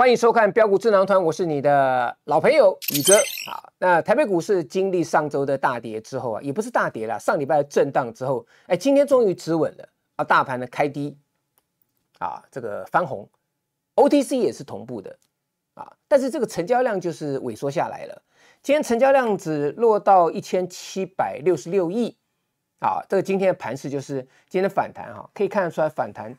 欢迎收看标股智囊团，我是你的老朋友宇哥啊。那台北股市经历上周的大跌之后啊，也不是大跌了，上礼拜震荡之后，哎，今天终于止稳了啊。大盘呢开低啊，这个翻红，OTC 也是同步的啊，但是这个成交量就是萎缩下来了。今天成交量只落到一千七百六十六亿啊。这个今天的盘势就是今天的反弹哈，可以看得出来反弹，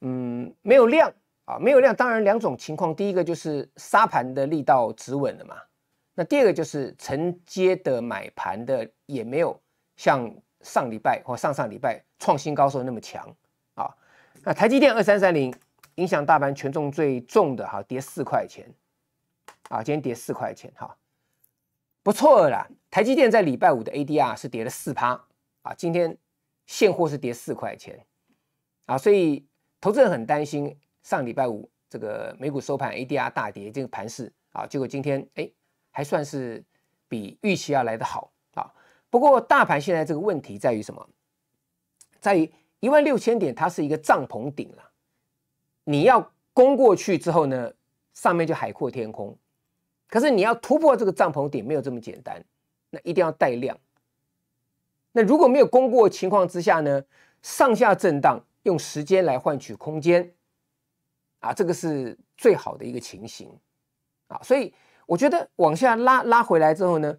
嗯，没有量。啊，没有量，当然两种情况，第一个就是杀盘的力道止稳了嘛，那第二个就是承接的买盘的也没有像上礼拜或上上礼拜创新高候那么强啊。那台积电二三三零影响大盘权重最重的哈，跌四块钱啊，今天跌四块钱哈，不错了。台积电在礼拜五的 ADR 是跌了四趴啊，今天现货是跌四块钱啊，所以投资人很担心。上礼拜五，这个美股收盘 ADR 大跌，这个盘势啊，结果今天哎还算是比预期要来得好啊。不过大盘现在这个问题在于什么？在于一万六千点，它是一个帐篷顶了。你要攻过去之后呢，上面就海阔天空。可是你要突破这个帐篷顶，没有这么简单，那一定要带量。那如果没有攻过情况之下呢，上下震荡，用时间来换取空间。啊，这个是最好的一个情形，啊，所以我觉得往下拉拉回来之后呢，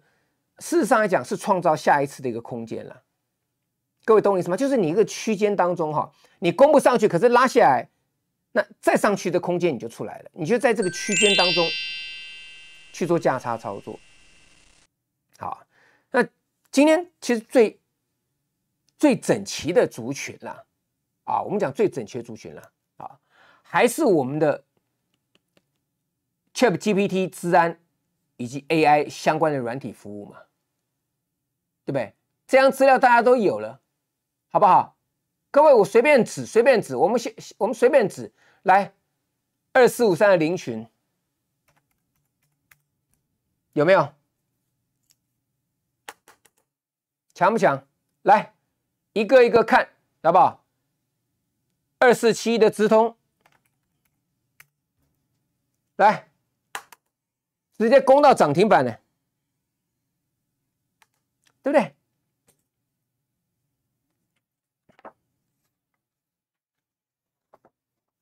事实上来讲是创造下一次的一个空间了。各位懂我意思吗？就是你一个区间当中哈，你攻不上去，可是拉下来，那再上去的空间你就出来了，你就在这个区间当中去做价差操作。好，那今天其实最最整齐的族群了，啊，我们讲最整齐的族群了。还是我们的 Chat GPT 治安以及 AI 相关的软体服务嘛，对不对？这样资料大家都有了，好不好？各位，我随便指，随便指，我们先，我们随便指，来，二四五三的零群有没有？强不强？来，一个一个看，好不好？二四七的直通。来，直接攻到涨停板的，对不对？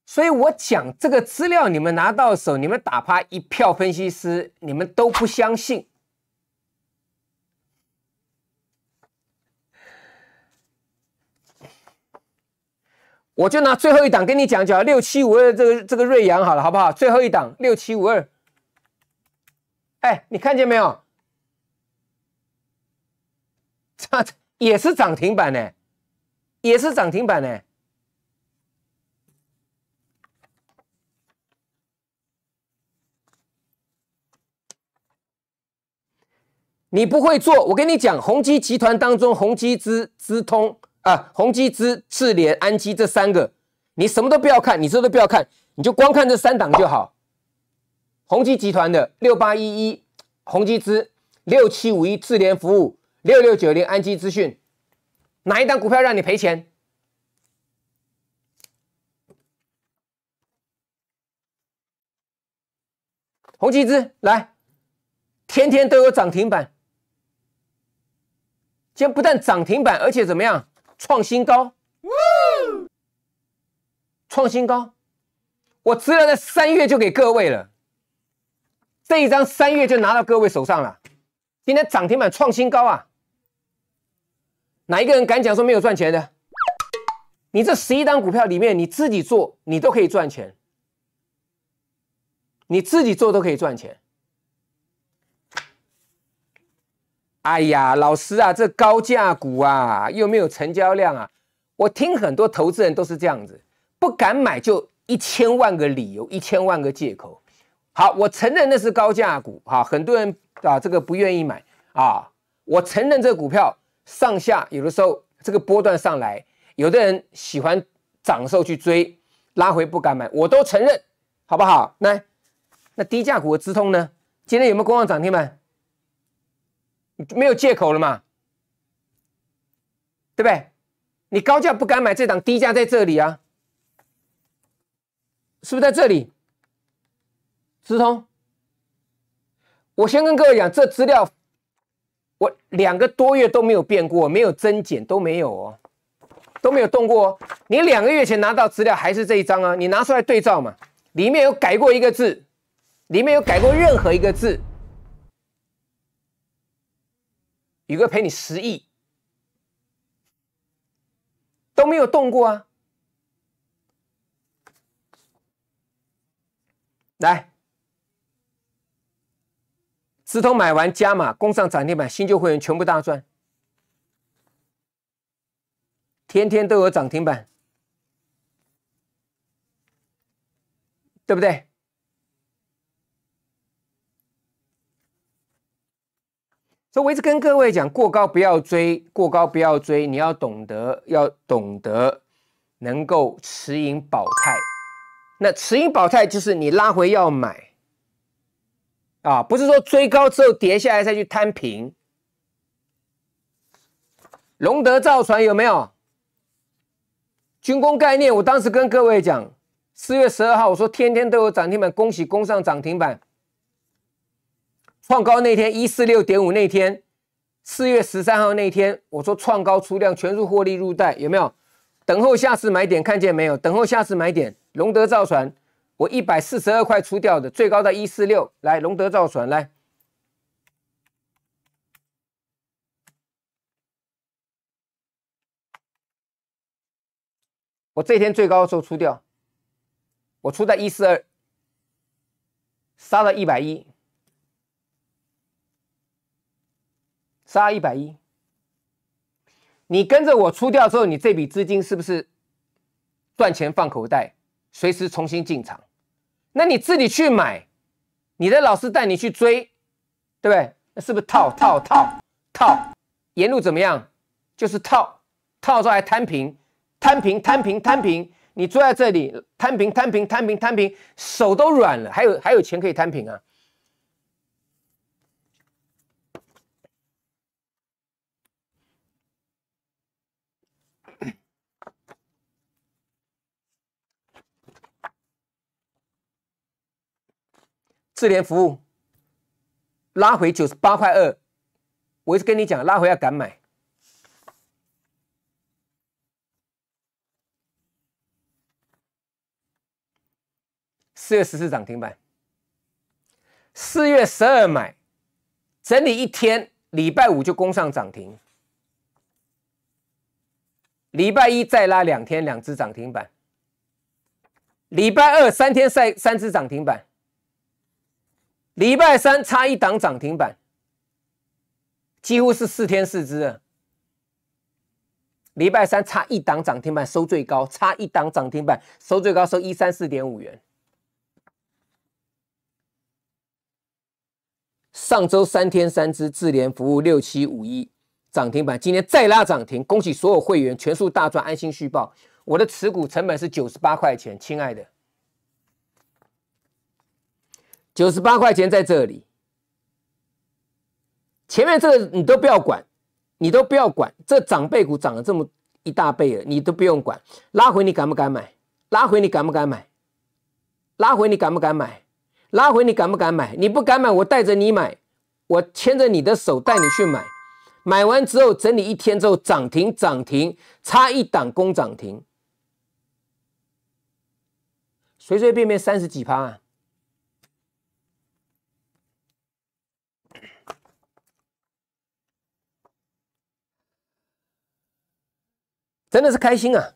所以我讲这个资料你们拿到手，你们打怕一票分析师，你们都不相信。我就拿最后一档跟你讲讲六七五二这个这个瑞阳好了，好不好？最后一档六七五二，哎，你看见没有？它 也是涨停板呢，也是涨停板呢。你不会做，我跟你讲，宏基集团当中，宏基资资通。啊，宏基资、智联、安基这三个，你什么都不要看，你什么都不要看，你就光看这三档就好。宏基集团的六八一一，宏基资六七五一，智联服务六六九零，安基资讯，哪一档股票让你赔钱？宏基资来，天天都有涨停板，今天不但涨停板，而且怎么样？创新高，创新高，我只要在三月就给各位了。这一张三月就拿到各位手上了。今天涨停板创新高啊！哪一个人敢讲说没有赚钱的？你这十一张股票里面，你自己做你都可以赚钱，你自己做都可以赚钱。哎呀，老师啊，这高价股啊，又没有成交量啊，我听很多投资人都是这样子，不敢买就一千万个理由，一千万个借口。好，我承认那是高价股哈，很多人啊这个不愿意买啊，我承认这股票上下有的时候这个波段上来，有的人喜欢涨候去追，拉回不敢买，我都承认，好不好？那那低价股的资通呢？今天有没有攻上涨停板？没有借口了嘛，对不对？你高价不敢买，这档低价在这里啊，是不是在这里？直通，我先跟各位讲，这资料我两个多月都没有变过，没有增减都没有哦，都没有动过。你两个月前拿到资料还是这一张啊？你拿出来对照嘛，里面有改过一个字，里面有改过任何一个字。宇哥赔你十亿都没有动过啊！来，直通买完加码，工上涨停板，新旧会员全部大赚，天天都有涨停板，对不对？所以我一直跟各位讲，过高不要追，过高不要追，你要懂得，要懂得能够持盈保泰。那持盈保泰就是你拉回要买，啊，不是说追高之后跌下来再去摊平。龙德造船有没有军工概念？我当时跟各位讲，四月十二号我说天天都有涨停板，恭喜工上涨停板。创高那天一四六点五那天，四月十三号那天，我说创高出量全数获利入袋，有没有？等候下次买点，看见没有？等候下次买点。龙德造船，我一百四十二块出掉的，最高在一四六。来，龙德造船来。我这天最高的时候出掉，我出在一四二，杀了一百一。杀一百一，你跟着我出掉之后，你这笔资金是不是赚钱放口袋，随时重新进场？那你自己去买，你的老师带你去追，对不对？那是不是套套套套？沿路怎么样？就是套套出来摊平，摊平，摊平摊平摊平，你坐在这里摊平摊平摊平摊平，手都软了，还有还有钱可以摊平啊？智联服务拉回九十八块二，我一直跟你讲，拉回要敢买。四月十四涨停板，四月十二买，整理一天，礼拜五就攻上涨停，礼拜一再拉两天，两只涨停板，礼拜二三天赛三只涨停板。礼拜三差一档涨停板，几乎是四天四只。礼拜三差一档涨停板收最高，差一档涨停板收最高收一三四点五元。上周三天三只智联服务六七五一涨停板，今天再拉涨停，恭喜所有会员全数大赚，安心续报。我的持股成本是九十八块钱，亲爱的。九十八块钱在这里，前面这个你都不要管，你都不要管，这长辈股涨了这么一大倍了，你都不用管。拉回你敢不敢买？拉回你敢不敢买？拉回你敢不敢买？拉回你敢不敢买？你不敢买，我带着你买，我牵着你的手带你去买。买完之后整理一天之后涨停涨停差一档攻涨停，随随便便三十几趴。啊。真的是开心啊！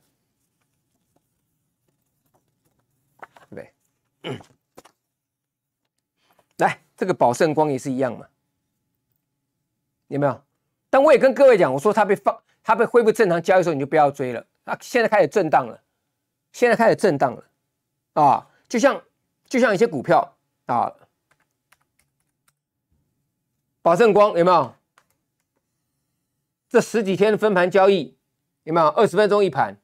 对，来，这个宝盛光也是一样嘛，有没有？但我也跟各位讲，我说它被放，它被恢复正常交易时候，你就不要追了。啊，现在开始震荡了，现在开始震荡了，啊，就像就像一些股票啊，宝盛光有没有？这十几天的分盘交易。有没有二十分钟一盘？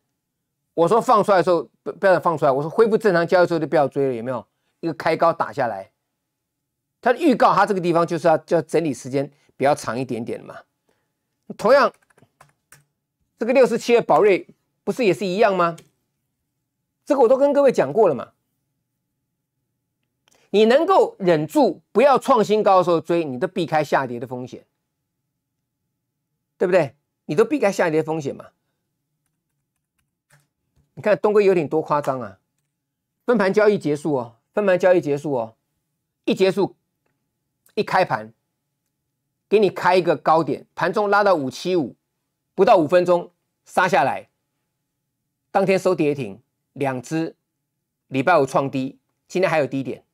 我说放出来的时候不要放出来。我说恢复正常交易时候就不要追了，有没有？一个开高打下来，它预告它这个地方就是要就要整理时间比较长一点点嘛。同样，这个六十七的宝瑞不是也是一样吗？这个我都跟各位讲过了嘛。你能够忍住不要创新高的时候追，你都避开下跌的风险，对不对？你都避开下跌风险嘛。你看东哥有点多夸张啊！分盘交易结束哦，分盘交易结束哦，一结束一开盘，给你开一个高点，盘中拉到五七五，不到五分钟杀下来，当天收跌停，两只礼拜五创低，今天还有低点，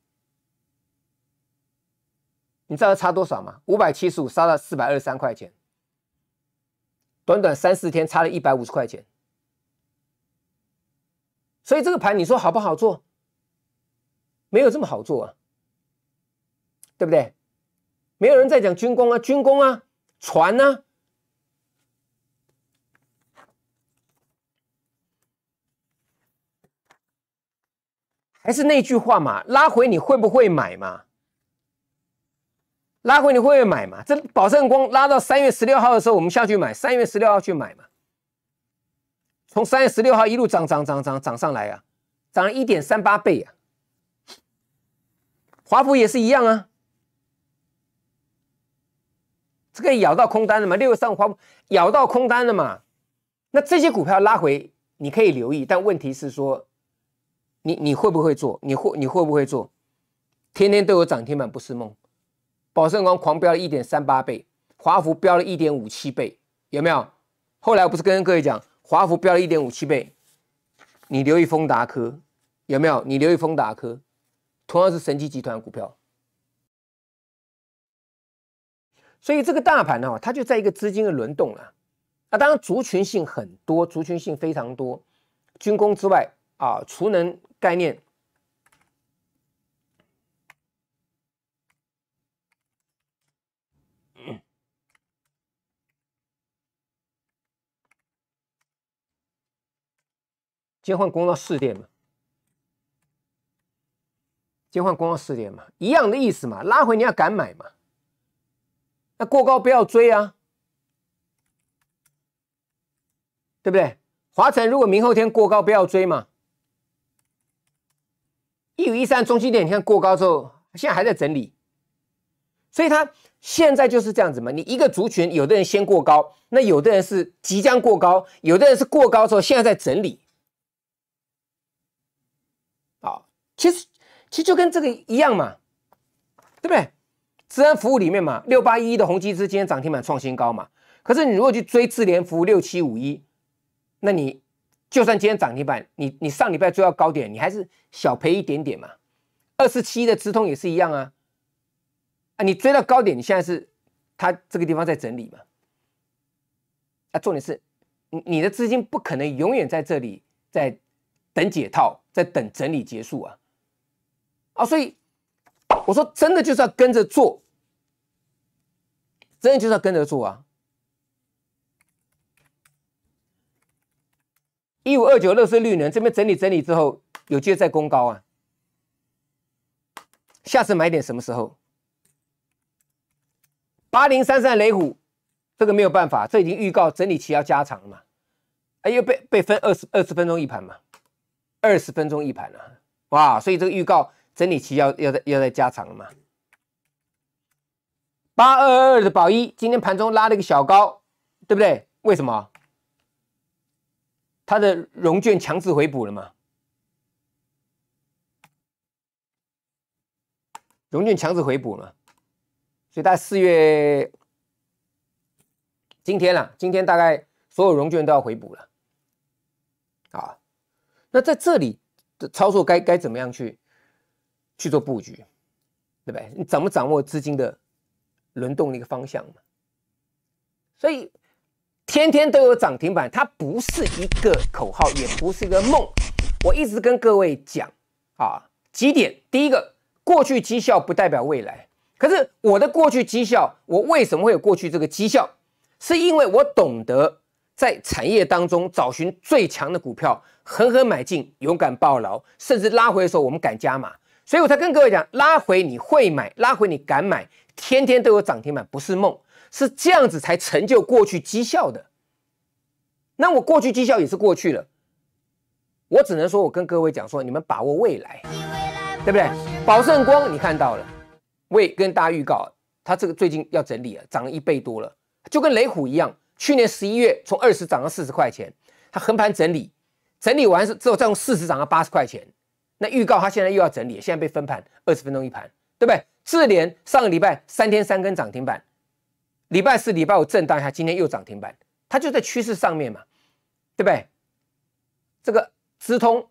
你知道差多少吗？五百七十五杀到四百二十三块钱，短短三四天差了一百五十块钱。所以这个盘你说好不好做？没有这么好做啊，对不对？没有人在讲军工啊，军工啊，船呢？还是那句话嘛，拉回你会不会买嘛？拉回你会不会买嘛？这保盛光拉到三月十六号的时候，我们下去买，三月十六号去买嘛？从三月十六号一路涨涨涨涨涨上来啊，涨了一点三八倍啊。华孚也是一样啊，这个咬到空单了嘛？六月三华孚咬到空单了嘛？那这些股票拉回，你可以留意，但问题是说，你你会不会做？你会你会不会做？天天都有涨停板不是梦。宝盛光狂飙了一点三八倍，华孚飙了一点五七倍，有没有？后来我不是跟各位讲？华孚标了一点五七倍，你留意丰达科有没有？你留意丰达科，同样是神机集团股票。所以这个大盘呢，它就在一个资金的轮动了。那当然族群性很多，族群性非常多，军工之外啊，储能概念。切换工照试点嘛，切换工照试点嘛，一样的意思嘛。拉回你要敢买嘛，那过高不要追啊，对不对？华晨如果明后天过高不要追嘛。一五一三中期点，你看过高之后，现在还在整理，所以它现在就是这样子嘛。你一个族群，有的人先过高，那有的人是即将过高，有的人是过高之后现在在整理。其实，其实就跟这个一样嘛，对不对？自然服务里面嘛，六八一一的宏基资今天涨停板创新高嘛。可是你如果去追智联服务六七五一，那你就算今天涨停板，你你上礼拜追到高点，你还是小赔一点点嘛。二十七的直通也是一样啊，啊，你追到高点，你现在是它这个地方在整理嘛？啊，重点是，你你的资金不可能永远在这里在等解套，在等整理结束啊。啊，所以我说真的就是要跟着做，真的就是要跟着做啊！一五二九六四六年这边整理整理之后，有机会再攻高啊。下次买点什么时候？八零三三雷虎，这个没有办法，这已经预告整理期要加长了嘛，哎又被被分二十二十分钟一盘嘛，二十分钟一盘了，哇，所以这个预告。整理期要要再要再加长了嘛？八二二二的宝一今天盘中拉了一个小高，对不对？为什么？它的融券强制回补了嘛？融券强制回补嘛？所以它四月今天啦，今天大概所有融券都要回补了啊。那在这里的操作该该怎么样去？去做布局，对不对？你怎么掌握资金的轮动的一个方向嘛？所以天天都有涨停板，它不是一个口号，也不是一个梦。我一直跟各位讲啊几点：第一个，过去绩效不代表未来。可是我的过去绩效，我为什么会有过去这个绩效？是因为我懂得在产业当中找寻最强的股票，狠狠买进，勇敢抱牢，甚至拉回的时候，我们敢加码。所以我才跟各位讲，拉回你会买，拉回你敢买，天天都有涨停板，不是梦，是这样子才成就过去绩效的。那我过去绩效也是过去了，我只能说，我跟各位讲说，你们把握未来，对不对？宝盛光你看到了，我也跟大家预告，他这个最近要整理了，涨了一倍多了，就跟雷虎一样，去年十一月从二十涨到四十块钱，他横盘整理，整理完之后再用四十涨到八十块钱。那预告他现在又要整理，现在被分盘，二十分钟一盘，对不对？智联上个礼拜三天三根涨停板，礼拜四、礼拜五震荡一下，今天又涨停板，它就在趋势上面嘛，对不对？这个资通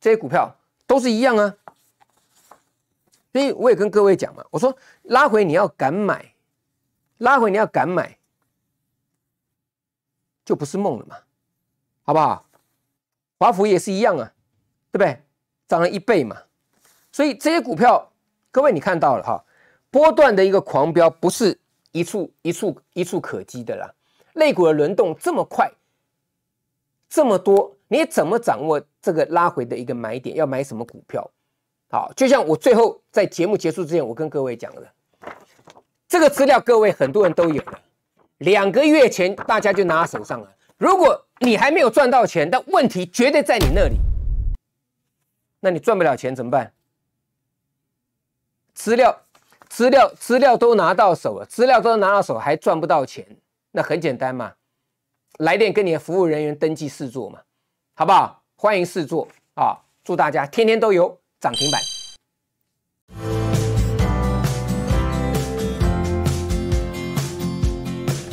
这些股票都是一样啊，所以我也跟各位讲嘛，我说拉回你要敢买，拉回你要敢买，就不是梦了嘛，好不好？华孚也是一样啊，对不对？涨了一倍嘛，所以这些股票，各位你看到了哈，波段的一个狂飙不是一处一处一处可击的啦。类股的轮动这么快，这么多，你怎么掌握这个拉回的一个买点？要买什么股票？好，就像我最后在节目结束之前，我跟各位讲了，这个资料各位很多人都有了，两个月前大家就拿手上了。如果你还没有赚到钱，但问题绝对在你那里。那你赚不了钱怎么办？资料、资料、资料都拿到手了，资料都拿到手，还赚不到钱，那很简单嘛，来电跟你的服务人员登记试做嘛，好不好？欢迎试做啊！祝大家天天都有涨停板。